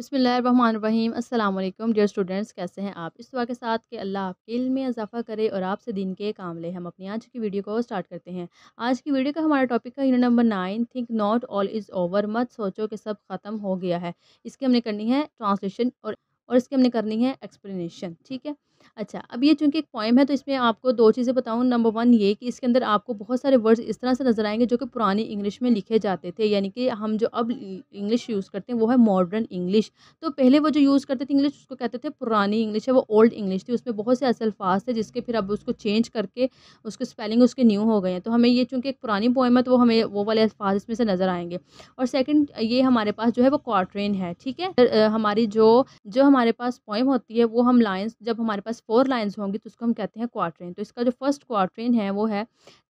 बसमीम अल्लाम dear students कैसे हैं आप इस दुआ के साथ कि अल्लाह आपके इल्म में इजाफ़ा करे और आपसे दिन के काम ले हम अपनी आज की वीडियो को स्टार्ट करते हैं आज की वीडियो का हमारा टॉपिक है unit number nine think not all is over मत सोचो कि सब ख़त्म हो गया है इसकी हमने करनी है ट्रांसलेशन और और इसकी हमने करनी है एक्सप्लेनेशन ठीक है अच्छा अब ये चूंकि एक पॉइम है तो इसमें आपको दो चीज़ें बताऊँ नंबर वन ये कि इसके अंदर आपको बहुत सारे वर्ड्स इस तरह से नज़र आएंगे जो कि पुरानी इंग्लिश में लिखे जाते थे यानी कि हम जो अब इंग्लिश यूज़ करते हैं वो है मॉडर्न इंग्लिश तो पहले वो जो यूज़ करते थे इंग्लिश उसको कहते थे पुरानी इंग्लिश है वो ओल्ड इंग्लिश थी उसमें बहुत से ऐसे अल्फाज थे जिसके फिर अब उसको चेंज करके उसकी स्पेलिंग उसके न्यू हो गए हैं तो हमें ये चूँकि एक पुरानी पोएम है तो वो हमें वो वाले अल्फाज इसमें से नज़र आएंगे और सेकेंड ये हमारे पास जो है वो क्वार्ट्रेन है ठीक है हमारी जो जो हमारे पास पोएम होती है वो हम लाइन्स जब हमारे पास पास फोर लाइन्स होंगी तो उसको हम कहते हैं क्वाट्रेन तो इसका जो फर्स्ट क्वाट्रेन है वो है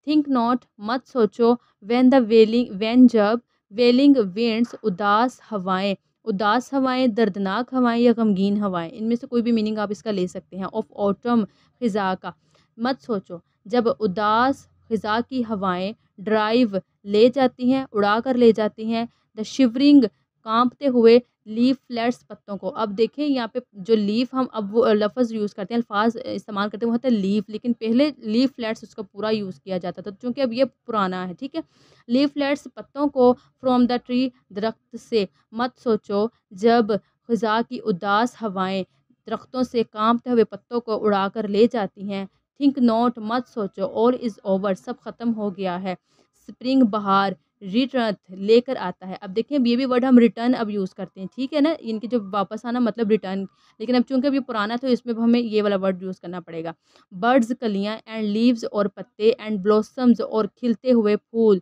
थिंक नॉट मत सोचो वेन द वेलिंग वेन जब वेलिंग वेंड्स उदास हवाएं उदास हवाएं दर्दनाक हवाएं या गमगीन हवाएं इनमें से कोई भी मीनिंग आप इसका ले सकते हैं ऑफ ऑटम ख़ज़ा का मत सोचो जब उदास ख़ज़ा की हवाएं ड्राइव ले जाती हैं उड़ा कर ले जाती हैं द शिवरिंग कांपते हुए फ्लैट्स पत्तों को अब देखें यहाँ पे जो लीफ हम अब वो लफ्ज़ यूज़ करते हैं अल्फाज इस्तेमाल करते हैं वो होता है लीफ लेकिन पहले लीफ फ्लैट्स उसका पूरा यूज़ किया जाता था क्योंकि अब ये पुराना है ठीक है लीफ फ्लैट्स पत्तों को फ्रॉम द ट्री दरख्त से मत सोचो जब ख़जा की उदास हवाएं दरख्तों से कांपते हुए पत्तों को उड़ा कर ले जाती हैं थिंक नोट मत सोचो ऑल इज़ ओवर सब ख़त्म हो गया है स्प्रिंग बहार रिटर्थ लेकर आता है अब देखें ये भी वर्ड हम रिटर्न अब यूज़ करते हैं ठीक है ना इनके जो वापस आना मतलब रिटर्न लेकिन अब चूंकि अब ये पुराना तो इसमें हमें ये वाला वर्ड यूज़ करना पड़ेगा बर्ड्स कलियाँ एंड लीव्स और पत्ते एंड ब्लॉसम्स और खिलते हुए फूल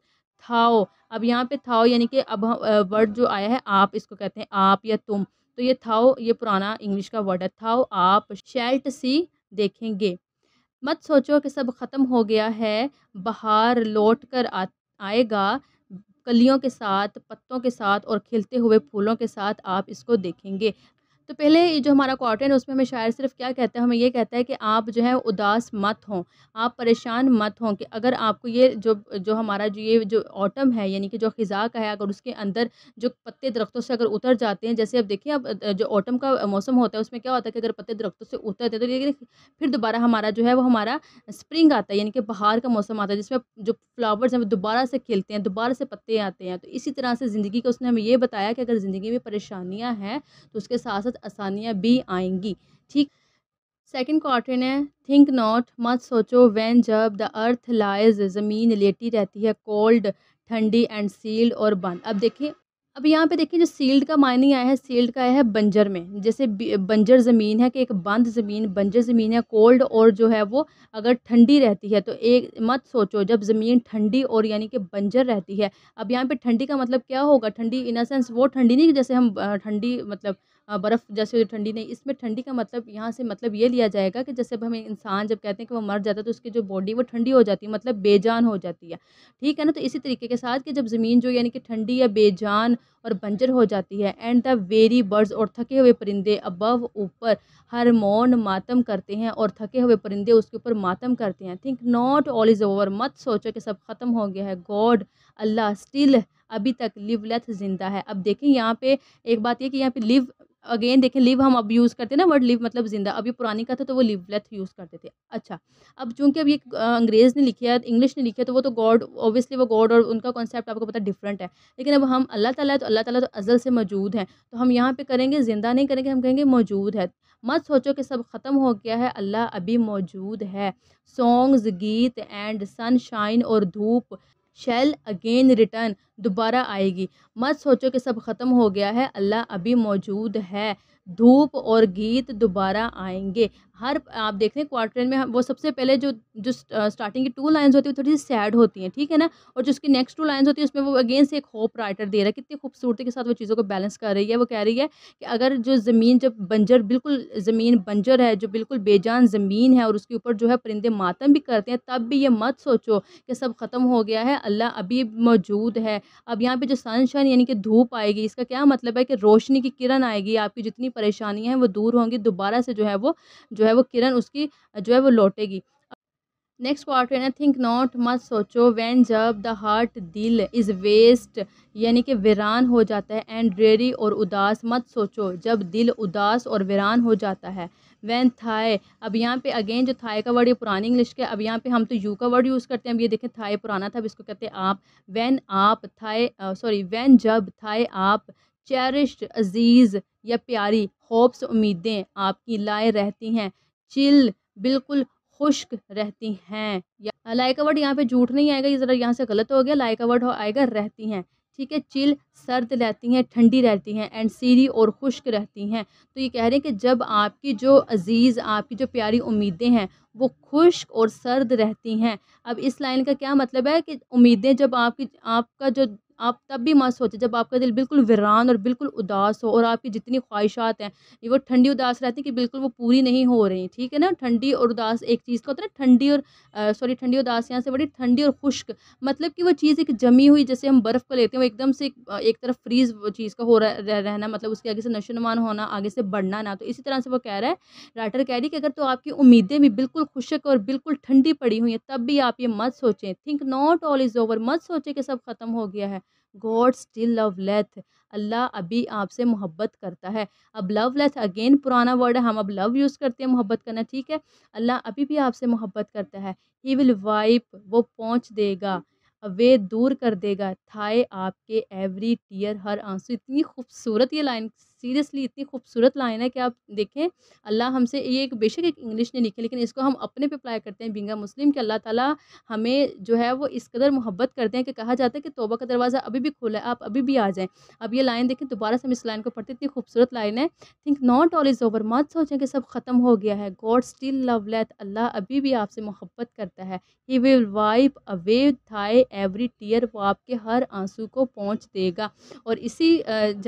थाओ अब यहाँ पे थाओ यानी कि अब वर्ड जो आया है आप इसको कहते हैं आप या तुम तो ये थाओ ये पुराना इंग्लिश का वर्ड है थाओ आप शेल्ट सी देखेंगे मत सोचो कि सब ख़त्म हो गया है बाहर लौट कर आ, आएगा कलियों के साथ पत्तों के साथ और खिलते हुए फूलों के साथ आप इसको देखेंगे तो पहले जो हमारा कॉटन है उसमें हमें शायर सिर्फ क्या कहता है हमें ये कहता है कि आप जो है उदास मत हों आप परेशान मत हों कि अगर आपको ये जो जो हमारा जो ये जो ऑटम है यानी कि जो ख़ज़ा का है अगर उसके अंदर जो पत्ते दरख्तों से अगर उतर जाते हैं जैसे अब देखिए अब जो ऑटम का मौसम होता है उसमें क्या होता है कि अगर पत्ते दरख्तों से उतरते हैं तो लेकिन फिर दोबारा हमारा जो है वो हमारा स्प्रिंग आता है यानी कि बाहर का मौसम आता है जिसमें जो फ्लावर्स हैं वो दोबारा से खिलते हैं दोबारा से पत्ते आते हैं तो इसी तरह से ज़िंदगी का उसने हमें ये बताया कि अगर ज़िंदगी में परेशानियाँ हैं तो उसके साथ साथ आसानियाँ भी आएंगी ठीक सेकेंड क्वार्टर है थिंक नॉट मत सोचो वैन जब द अर्थ लाइज ज़मीन लेटी रहती है कोल्ड ठंडी एंड सील्ड और बंद अब देखिए अब यहाँ पे देखिए जो सील्ड का मायने आया है सील्ड का आया है बंजर में जैसे बंजर ज़मीन है कि एक बंद ज़मीन बंजर ज़मीन है कोल्ड और जो है वो अगर ठंडी रहती है तो एक मत सोचो जब ज़मीन ठंडी और यानी कि बंजर रहती है अब यहाँ पे ठंडी का मतलब क्या होगा ठंडी इन सेंस वो ठंडी नहीं जैसे हम ठंडी मतलब बर्फ़ जैसे ठंडी नहीं इसमें ठंडी का मतलब यहाँ से मतलब ये लिया जाएगा कि जैसे हम हमें इंसान जब कहते हैं कि वो मर जाता है तो उसकी जो बॉडी वो ठंडी हो जाती है मतलब बेजान हो जाती है ठीक है ना तो इसी तरीके के साथ कि जब ज़मीन जो यानी कि ठंडी या बेजान और बंजर हो जाती है एंड द वेरी बर्ड्स और थके हुए परिंदे अबव ऊपर हर मौन मातम करते हैं और थके हुए परिंदे उसके ऊपर मातम करते हैं think not all is over मत सोचो कि सब ख़त्म हो गया है गॉड अल्लाह स्टिल अभी तक लिव लेथ ज़िंदा है अब देखें यहाँ पे एक बात ये कि यहाँ पे लिव अगेन देखें लिव हम अब यूज़ करते हैं ना वर्ड लिव मतलब जिंदा अभी पुरानी का था तो वो लिव लेथ यूज़ करते थे अच्छा अब चूंकि अब ये अंग्रेज़ ने लिखी है इंग्लिश ने लिखी है तो वो तो गॉड ऑब्वियसली वो गॉड और उनका कॉन्सेप्ट आपको पता डिफरेंट है लेकिन अब हम अल्लाह ताला है तो अल्लाह ताला तो अजल से मौजूद हैं तो हम यहाँ पर करेंगे जिंदा नहीं करेंगे हम कहेंगे मौजूद है मत सोचो कि सब ख़त्म हो गया है अल्लाह अभी मौजूद है सॉन्ग्स गीत एंड सनशाइन और धूप शेल अगेन रिटर्न दोबारा आएगी मत सोचो कि सब ख़त्म हो गया है अल्लाह अभी मौजूद है धूप और गीत दोबारा आएंगे हर आप देख रहे हैं क्वार्टर में वो सबसे पहले जो जो स्टार्टिंग की टू लाइंस होती है थोड़ी सी सैड होती हैं ठीक है ना और जो उसकी नेक्स्ट टू लाइंस होती है उसमें वो अगेन से एक होप राइटर दे रहा है कितनी खूबसूरती के साथ वो चीज़ों को बैलेंस कर रही है वो कह रही है कि अगर जो ज़मीन जब बंजर बिल्कुल ज़मीन बंजर है जो बिल्कुल बेजान ज़मीन है और उसके ऊपर जो है परिंदे मातम भी करते हैं तब भी ये मत सोचो कि सब ख़त्म हो गया है अल्लाह अभी मौजूद है अब यहाँ पर जो सनशाइन यानी कि धूप आएगी इसका क्या मतलब है कि रोशनी की किरण आएगी आपकी जितनी परेशानियाँ हैं वो दूर होंगी दोबारा से जो है वो जो है है वो किरण उसकी जो है वो लौटेगी नेक्स्ट क्वार्टर है थिंक नॉट मत सोचो वैन जब द हार्ट दिल इज़ वेस्ट यानी कि वीरान हो जाता है एंड ड्रेरी और उदास मत सोचो जब दिल उदास और वीरान हो जाता है वैन थाए अब यहाँ पे अगेन जो थाए का वर्ड ये पुरानी इंग्लिश के अब यहाँ पे हम तो यू का वर्ड यूज़ करते हैं अब ये देखें थाए पुराना था अब इसको कहते हैं आप वैन आप थाए सॉरी वैन जब थाए आप चेरिश्ड अजीज़ या प्यारी होप्स उम्मीदें आपकी लाए रहती हैं चिल बिल्कुल खुश्क रहती हैं या लाइक वर्ड यहाँ पे झूठ नहीं आएगा ये ज़रा यहाँ से गलत हो गया लाइक वर्ड हो आएगा रहती हैं ठीक है चिल सर्द रहती हैं ठंडी रहती हैं एंड सीरी और खुश्क रहती हैं तो ये कह रहे हैं कि जब आपकी जो अजीज़ आपकी जो प्यारी उम्मीदें हैं वो खुश्क और सर्द रहती हैं अब इस लाइन का क्या मतलब है कि उम्मीदें जब आपकी आपका जो आप तब भी मत सोचें जब आपका दिल बिल्कुल वीरान और बिल्कुल उदास हो और आपकी जितनी ख्वाहिशात हैं वो ठंडी उदास रहती कि बिल्कुल वो पूरी नहीं हो रही ठीक है ना ठंडी और उदास एक चीज़ का होता है ना ठंडी और सॉरी ठंडी उदास यहाँ से बड़ी ठंडी और खुश्क मतलब कि वो चीज़ एक जमी हुई जैसे हम बर्फ़ को लेते हैं वो एकदम से एक तरफ फ्रीज़ चीज़ का हो रहना मतलब उसके आगे से नशोनुमान होना आगे से बढ़ना ना तो इसी तरह से वो कह रहा है राइटर कह रही कि अगर तो आपकी उम्मीदें भी बिल्कुल खुशक और बिल्कुल ठंडी पड़ी हुई हैं तब भी आप ये मत सोचें think not all is over मत सोचें कि सब ख़त्म हो गया है गॉड स्टिल लव लेथ अल्लाह अभी आपसे मोहब्बत करता है अब लव लेथ अगेन पुराना वर्ड है हम अब लव यूज़ करते हैं मोहब्बत करना ठीक है अल्लाह अभी भी आपसे मोहब्बत करता है ही विल वाइप वो पहुँच देगा वे दूर कर देगा थाए आपके एवरी टीयर हर आंसू इतनी खूबसूरत ये लाइन सीरियसली इतनी खूबसूरत लाइन है कि आप देखें अल्लाह हमसे ये एक बेशक एक इंग्लिश ने लिखी लेकिन इसको हम अपने पे अप्लाई करते हैं बिंगा मुस्लिम कि अल्लाह ताला हमें जो है वो इस कदर मोहब्बत करते हैं कि कहा जाता है कि तोबा का दरवाज़ा अभी भी खुला है आप अभी भी आ जाएँ अब ये लाइन देखें दोबारा से हम इस लाइन को पढ़ते इतनी खूबसूरत लाइन है think not all is over मत सोचें कि सब ख़त्म हो गया है गॉड स्टिल लव लेथ अल्लाह अभी भी आपसे मोहब्बत करता है he will wipe away thy every tear वो आपके हर आंसू को पहुँच देगा और इसी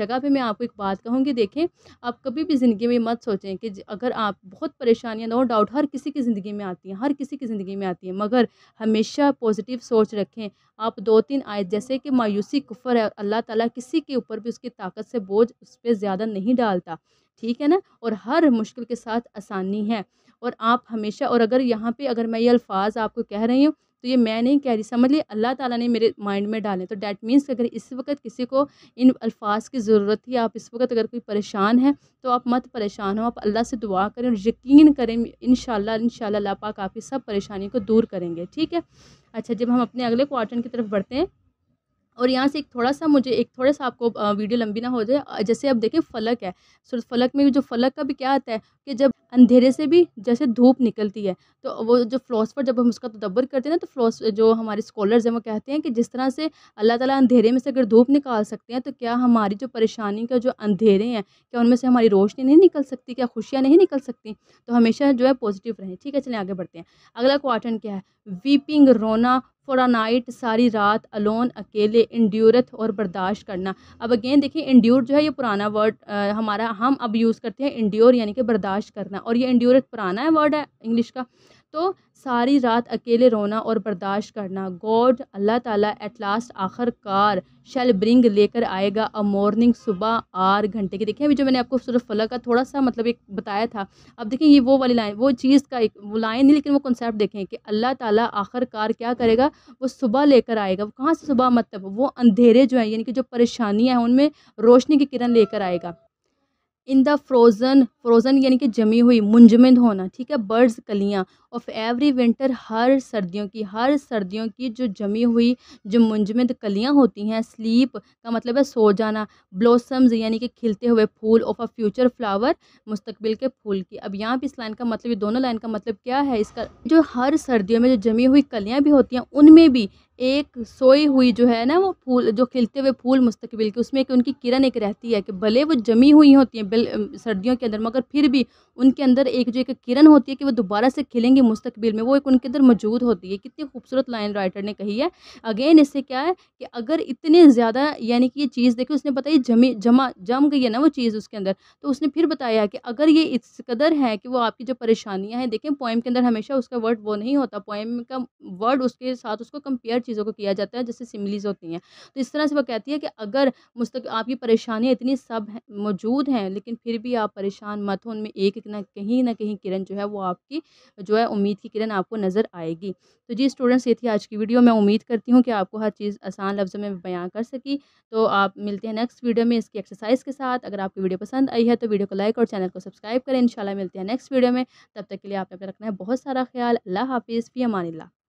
जगह पर मैं आपको एक बात कहूँगी होंगे देखें आप कभी भी ज़िंदगी में मत सोचें कि अगर आप बहुत परेशानियाँ नो डाउट हर किसी की ज़िंदगी में आती हैं हर किसी की ज़िंदगी में आती हैं मगर हमेशा पॉजिटिव सोच रखें आप दो तीन आयत जैसे कि मायूसी कुफर है अल्लाह ताला किसी के ऊपर भी उसकी ताकत से बोझ उस पर ज़्यादा नहीं डालता ठीक है ना और हर मुश्किल के साथ आसानी है और आप हमेशा और अगर यहाँ पे अगर मैं ये अल्फाज आपको कह रही हूँ तो ये मैं नहीं कह रही समझ लिए अल्लाह ताला ने मेरे माइंड में डाले तो डैट मीन्स अगर इस वक्त किसी को इन अल्फाज की ज़रूरत थी आप इस वक्त अगर कोई परेशान है तो आप मत परेशान हो आप अल्लाह से दुआ करें और यकीन करें इन शाला इन पाक आपकी सब परेशानी को दूर करेंगे ठीक है अच्छा जब हम अपने अगले क्वार्टर की तरफ बढ़ते हैं और यहाँ से एक थोड़ा सा मुझे एक थोड़ा सा आपको वीडियो लंबी ना हो जाए जैसे अब देखें फलक है सूरज फलक में जो फलक का भी क्या आता है कि जब अंधेरे से भी जैसे धूप निकलती है तो वो जो फिलोसफर जब हम उसका तदब्बर तो करते हैं ना तो फिलोस जो हमारे स्कॉलर्स हैं वो कहते हैं कि जिस तरह से अल्लाह ताला अंधेरे में से अगर धूप निकाल सकते हैं तो क्या हमारी जो परेशानी का जो अंधेरे हैं क्या उनमें से हमारी रोशनी नहीं निकल सकती क्या खुशियाँ नहीं निकल सकती तो हमेशा जो है पॉजिटिव रहें ठीक है चलें आगे बढ़ते हैं अगला क्वार्टन क्या है वीपिंग रोना फॉर नाइट सारी रात अलोन अकेले इंड्यूरथ और बर्दाश्त करना अब अगेन देखिए इंड्योर जो है ये पुराना वर्ड आ, हमारा हम अब यूज़ करते हैं इंड्योर यानी कि बर्दाश्त करना और ये इंड्योरथ पुराना है वर्ड है इंग्लिश का तो सारी रात अकेले रोना और बर्दाश्त करना गॉड अल्लाह ताला एट लास्ट आखिरकार शेल ब्रिंग लेकर आएगा अ मॉर्निंग सुबह आर घंटे की देखिए अभी जो मैंने आपको सूरत फलक का थोड़ा सा मतलब एक बताया था अब देखिए ये वो वाली लाइन वो चीज़ का एक वो लाइन नहीं लेकिन वो कॉन्सेप्ट देखें कि अल्लाह ताला आखिरकार क्या करेगा वो सुबह लेकर आएगा वो कहाँ से सुबह मतलब वो अंधेरे जो हैं यानी कि जो परेशानियाँ हैं उनमें रोशनी की किरण लेकर आएगा इन द फ्रोज़न फ्रोज़न यानी कि जमी हुई मुंजमद होना ठीक है बर्ड्स कलियाँ ऑफ एवरी विंटर हर सर्दियों की हर सर्दियों की जो जमी हुई जो मुंजमद कलियाँ होती हैं स्लीप का मतलब है सो जाना ब्लॉसम्स यानी कि खिलते हुए फूल ऑफ अ फ्यूचर फ्लावर मुस्तबिल के फूल की अब यहाँ पर इस लाइन का मतलब ये दोनों लाइन का मतलब क्या है इसका जो हर सर्दियों में जो जमी हुई कलियाँ भी होती हैं उनमें भी एक सोई हुई जो है ना वो फूल जो खिलते हुए फूल मुस्तकबिल के उसमें एक उनकी किरण एक रहती है कि भले वो जमी हुई होती हैं सर्दियों के अंदर मगर फिर भी उनके अंदर एक जो एक किरण होती है कि वो दोबारा से खिलेंगे मुस्तकबिल में वो एक उनके अंदर मौजूद होती है कितनी खूबसूरत लाइन राइटर ने कही है अगेन इससे क्या है कि अगर इतने ज़्यादा यानी कि ये चीज़ देखी उसने बताई जमी जमा जम गई है ना वो चीज़ उसके अंदर तो उसने फिर बताया कि अगर ये इस कदर है कि वो आपकी जो परेशानियाँ हैं देखें पोएम के अंदर हमेशा उसका वर्ड वो नहीं होता पोएम का वर्ड उसके साथ उसको कंपेयर चीज़ों को किया जाता है जैसे सिमिलीज होती हैं तो इस तरह से वो कहती है कि अगर मुस्तक आपकी परेशानियाँ इतनी सब मौजूद हैं लेकिन फिर भी आप परेशान मत हो उनमें एक एक ना कहीं ना कहीं किरण जो है वो आपकी जो है उम्मीद की किरण आपको नज़र आएगी तो जी स्टूडेंट्स ये थी आज की वीडियो मैं उम्मीद करती हूँ कि आपको हर चीज़ आसान लफ्ज़ों में बयाँ कर सकी तो आप मिलते हैं नेक्स्ट वीडियो में इसकी एक्सरसाइज के साथ अगर आपकी वीडियो पसंद आई है तो वीडियो को लाइक और चैनल को सब्सक्राइब करें इंशाल्लाह मिलते हैं नेक्स्ट वीडियो में तब तक के लिए आपने अपना रखना है बहुत सारा ख्याल अल्लाह हाफिज़ फ़ी अमान